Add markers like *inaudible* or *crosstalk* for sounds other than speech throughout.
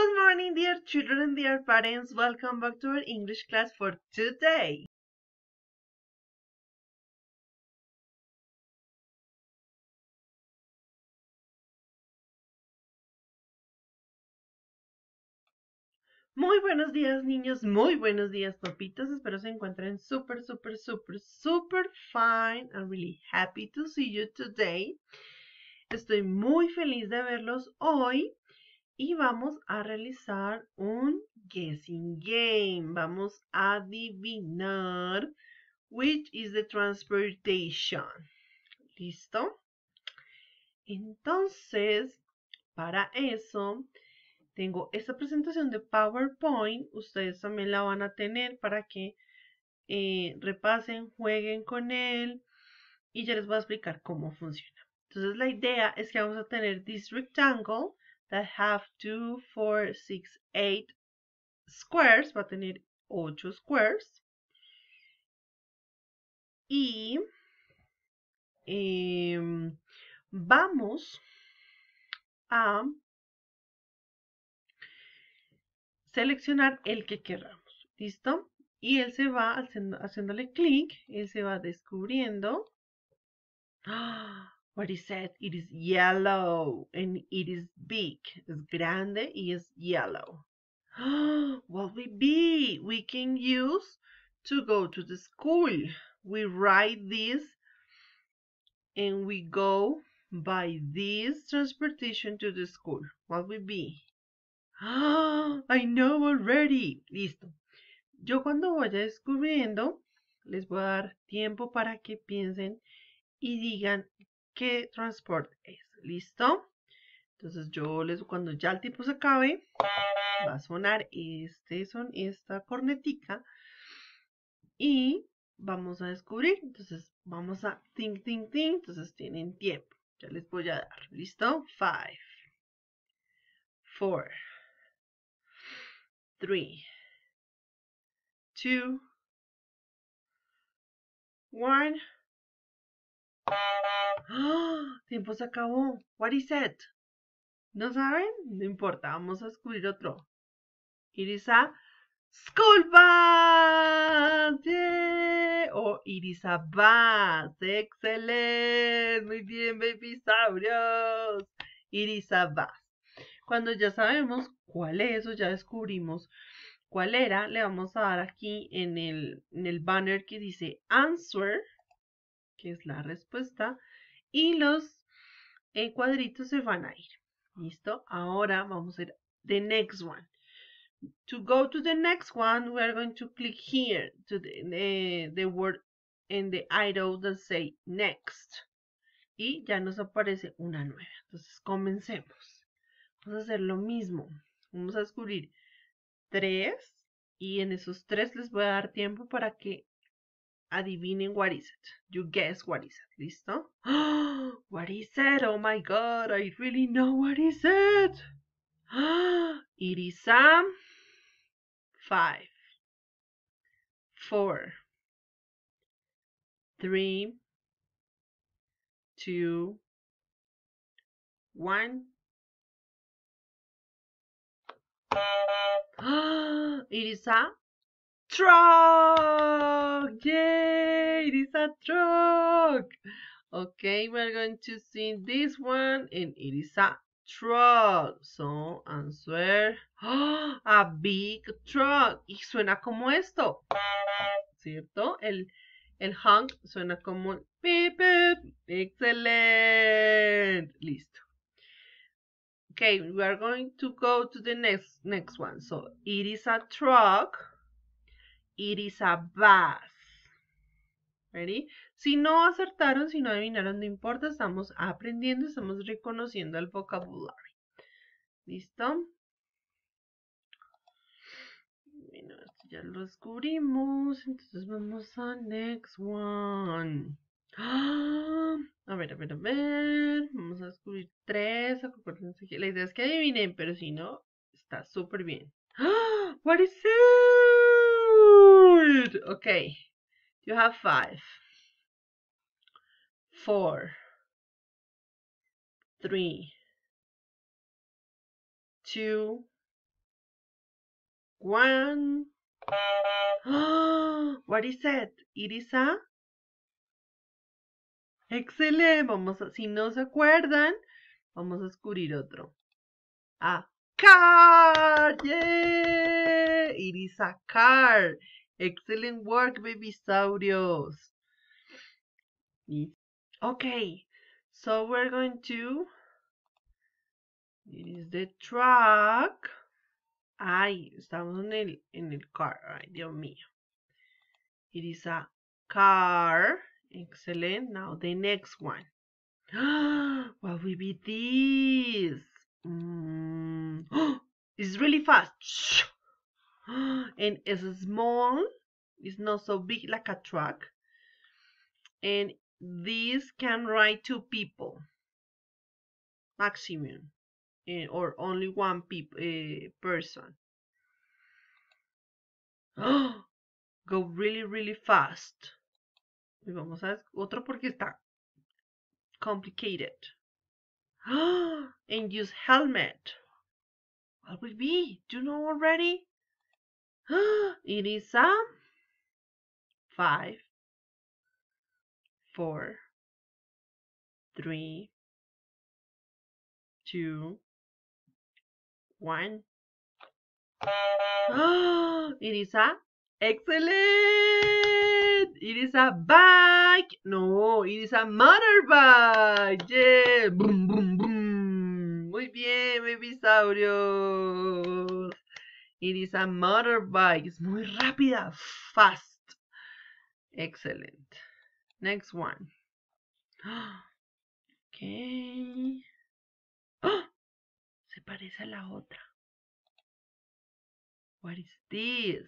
Good morning, dear children, dear parents. Welcome back to our English class for today. Muy buenos días, niños. Muy buenos días, papitos. Espero se encuentren super, super, super, super fine. I'm really happy to see you today. Estoy muy feliz de verlos hoy y vamos a realizar un guessing game. Vamos a adivinar which is the transportation. ¿Listo? Entonces, para eso, tengo esta presentación de PowerPoint. Ustedes también la van a tener para que eh, repasen, jueguen con él y ya les voy a explicar cómo funciona. Entonces, la idea es que vamos a tener this rectangle that have 2, 4, 6, 8 squares, va a tener 8 squares. Y eh, vamos a seleccionar el que queramos, ¿listo? Y él se va haciendo, haciéndole clic, él se va descubriendo. ¡Ah! What he said it is yellow and it is big. it's grande it is yellow. *gasps* what we be? We can use to go to the school. We ride this and we go by this transportation to the school. What we be? Ah, *gasps* I know already. Listo. Yo cuando vaya descubriendo, les voy a dar tiempo para que piensen y digan qué transport es. ¿Listo? Entonces yo les, cuando ya el tiempo se acabe, va a sonar este son, esta cornetica y vamos a descubrir. Entonces vamos a ting, ting, ting. Entonces tienen tiempo. Ya les voy a dar. ¿Listo? Five, four, three, two, one. ¡Ah! Tiempo se acabó. What is it? ¿No saben? No importa, vamos a descubrir otro. Irisa School O oh, Irisa bus, Excelente. Muy bien, baby Sabrios. Irisa vas Cuando ya sabemos cuál es o ya descubrimos cuál era, le vamos a dar aquí en el, en el banner que dice Answer que es la respuesta, y los eh, cuadritos se van a ir. ¿Listo? Ahora vamos a ir the next one. To go to the next one, we are going to click here to the, eh, word in the idol that say next. Y ya nos aparece una nueva. Entonces, comencemos. Vamos a hacer lo mismo. Vamos a descubrir tres y en esos tres les voy a dar tiempo para que adivinen what is it. You guess what is it. ¿Listo? what is it? Oh my god, I really know what is it. it is a five, four, three, two, one. it is a truck! Yay, it is a truck! Okay, we're going to sing this one and it is a truck. So, answer. ¡Oh! *gasps* A big truck. Y suena como esto. ¿Cierto? El, el honk suena como el beep, beep. Excellent. Listo. Okay, we are going to go to the next next one. So, it is a truck. It ¿Ready? Si no acertaron, si no adivinaron, no importa, estamos aprendiendo, estamos reconociendo el vocabulario. ¿Listo? Bueno, ya lo descubrimos, entonces vamos a next one. ¡Ah! A ver, a ver, a ver. Vamos a descubrir tres. la idea es que adivinen, pero si no, está súper bien. ¡Ah! What is it? Good. Okay. You have five, four, three, two, one. *gasps* what is it? It is a. Excelente. Vamos a, si no se acuerdan, vamos a descubrir otro. A. Ah card. Yeah, it is a card. Excellent work, baby Saurios. Okay, so we're going to. It is the truck. Ay, estamos en el, en el car. Ay, Dios mío. It is a car. Excellent. Now the next one. *gasps* what will be this? Mm. *gasps* it's really fast. *gasps* And it's small. It's not so big like a truck. And this can ride two people maximum or only one peop uh, person. Oh, *gasps* go really, really fast. Y vamos a otro porque está complicated. *gasps* and use helmet. What will be? Do you know already? it is a five, four, three, two, one. it is a Excellent! It is a bike. No, it is a motorbike. Yeah. Boom Muy bien, baby It is a motorbike. Es muy rápida. Fast. ¡Excelente! Next one. *gasps* Okay. *gasps* se parece a la otra. What is this?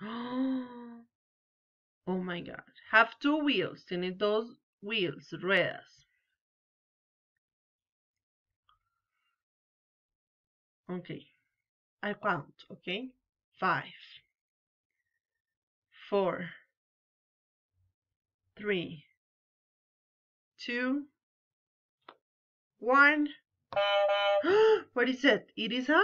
*gasps* oh my god. Have two wheels. Tiene dos wheels, ruedas. Okay. I count, okay? Five, four, three, two, one. *gasps* what is it? It is a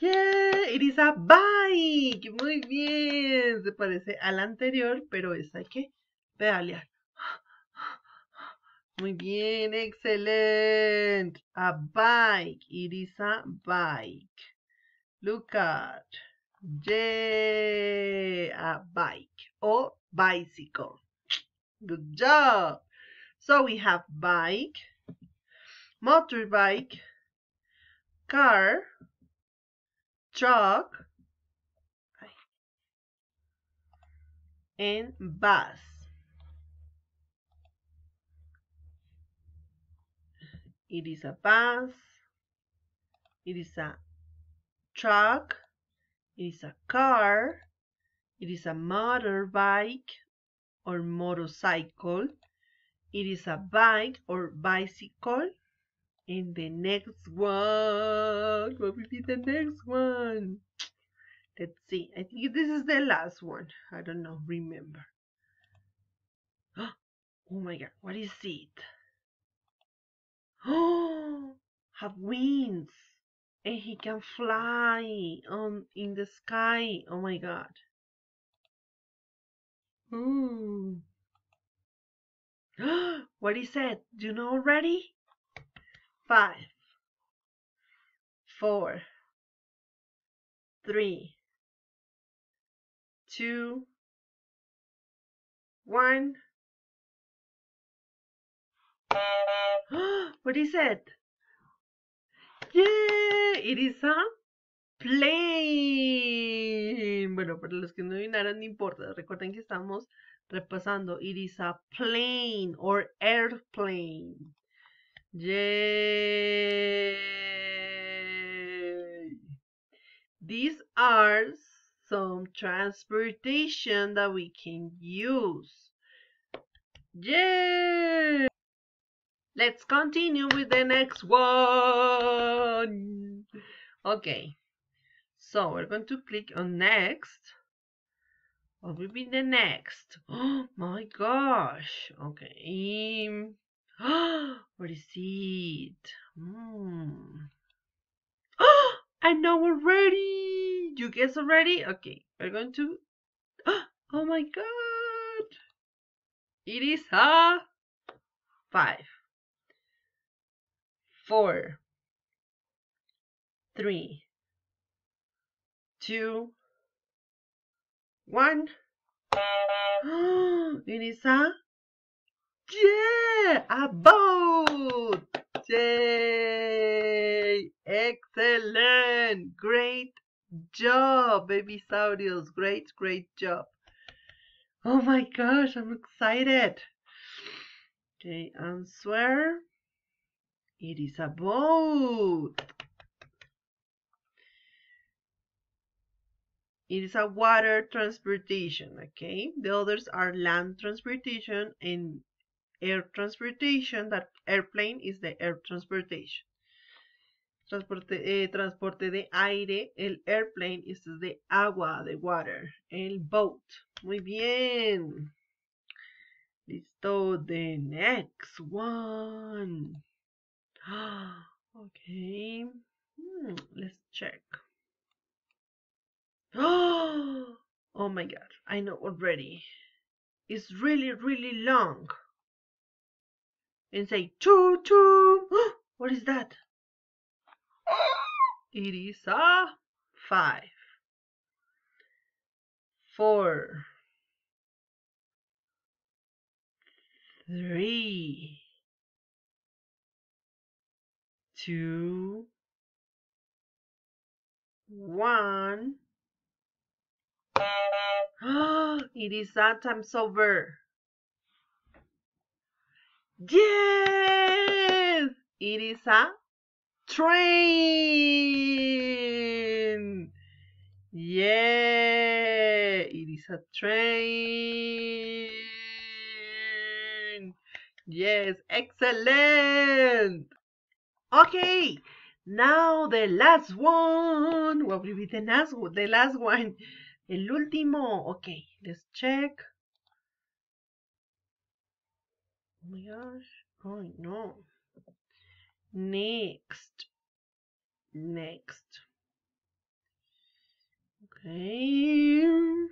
Yeah, it is a bike. Muy bien. Se parece al anterior, pero es hay que pedalear. Muy bien, excelente. A bike. It is a bike. Look at. Yeah, a bike O bicycle. Good job. So we have bike, motorbike, car, truck and bus. It is a bus. It is a truck. It is a car. It is a motorbike or motorcycle. It is a bike or bicycle in the next one. What will be the next one? Let's see. I think this is the last one. I don't know. Remember. *gasps* Oh my god. What is it? Oh, *gasps* have wings. And he can fly on um, in the sky. Oh my god. Ooh. *gasps* what is it? Do you know already? five, four, three, two, one. *gasps* what is it? Yeah, it is a plane. Bueno, para los que no adivinaron, no importa. Recuerden que estamos repasando. It is a plane or airplane. Yay! These are some transportation that we can use. Yay! Let's continue with the next one. Okay. So we're going to click on next. What will be the next? *gasps* Oh my gosh. Okay what is it? Mm. Oh, I know already. You guess already? Okay, we're going to. *gasps* Oh my god! It is a five, four, three, two, one. *gasps* it is a yeah! A boat! Yay! Excellent! Great job, baby Saudis. Great, great job. Oh my gosh, I'm excited. Okay, answer. It is a boat. It is a water transportation, okay? The others are land transportation and air transportation, that airplane is the air transportation. Transporte, eh, transporte de aire, el airplane is de agua, de water, el boat. Muy bien. Listo, the next one. *gasps* okay, hmm, let's check. Oh, *gasps* oh my god, I know already. It's really, really long and say choo choo. *gasps* what is that? It is a five, four, three, two, one. it is that time's over. Yes! It is a train. Yeah, it is a train. Yes, excellent. Okay, now the last one. What will be the last, the last one? El último. Okay, let's check. Oh my gosh. Oh no. Next. Next. Okay.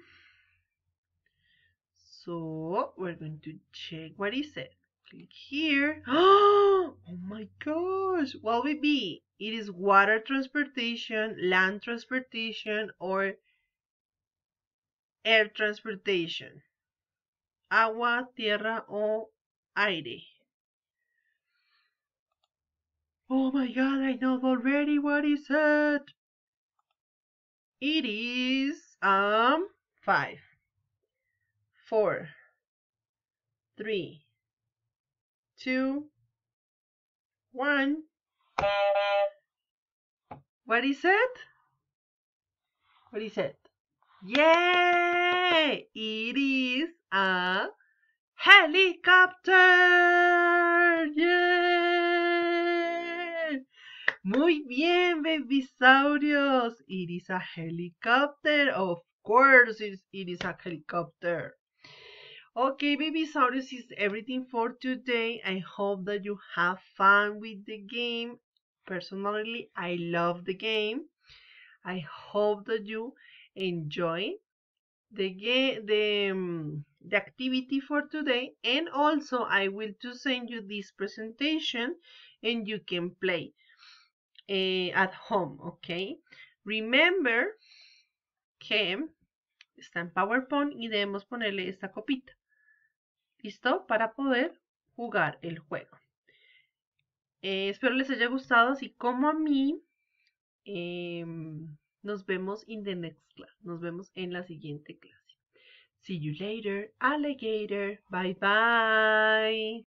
So we're going to check what is it. Click here. *gasps* Oh my gosh. What will it be? It is water transportation, land transportation, or air transportation. Agua, tierra o aire. Oh my god, I know already what he said. It is um five, four, three, two, one. What is it? What is it? Yay! It is a Helicopter. Yeah. Muy bien, babysaurios. It is a helicopter. Of course, it is a helicopter. Okay, babysaurios is everything for today. I hope that you have fun with the game. Personally, I love the game. I hope that you enjoy the game. The um, the activity for today and also I will to send you this presentation and you can play eh, at home, ok. Remember que está en PowerPoint y debemos ponerle esta copita. ¿Listo? Para poder jugar el juego. Eh, espero les haya gustado, así como a mí. Em, nos vemos in the next class. Nos vemos en la siguiente clase. See you later, alligator. Bye bye.